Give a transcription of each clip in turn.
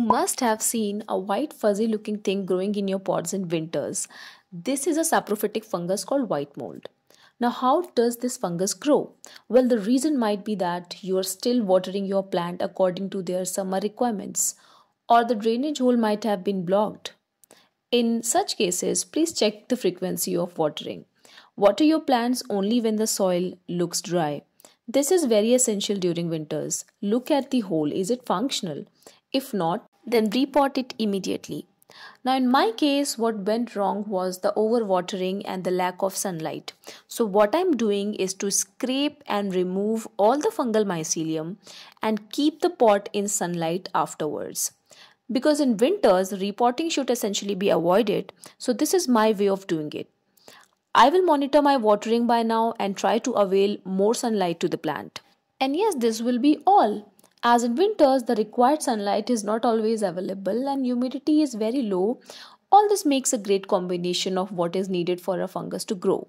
You must have seen a white fuzzy looking thing growing in your pots in winters. This is a saprophytic fungus called white mold. Now how does this fungus grow? Well the reason might be that you are still watering your plant according to their summer requirements or the drainage hole might have been blocked. In such cases, please check the frequency of watering. Water your plants only when the soil looks dry. This is very essential during winters. Look at the hole. Is it functional? If not, then repot it immediately. Now, in my case, what went wrong was the overwatering and the lack of sunlight. So, what I'm doing is to scrape and remove all the fungal mycelium and keep the pot in sunlight afterwards. Because in winters, repotting should essentially be avoided, so this is my way of doing it. I will monitor my watering by now and try to avail more sunlight to the plant. And yes, this will be all. As in winters, the required sunlight is not always available and humidity is very low. All this makes a great combination of what is needed for a fungus to grow.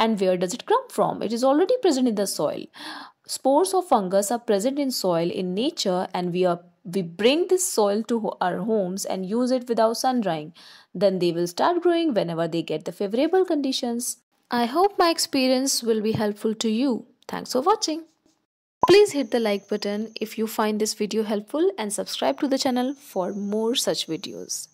And where does it come from? It is already present in the soil. Spores of fungus are present in soil in nature and we are we bring this soil to our homes and use it without sun drying. Then they will start growing whenever they get the favorable conditions. I hope my experience will be helpful to you. Thanks for watching. Please hit the like button if you find this video helpful and subscribe to the channel for more such videos.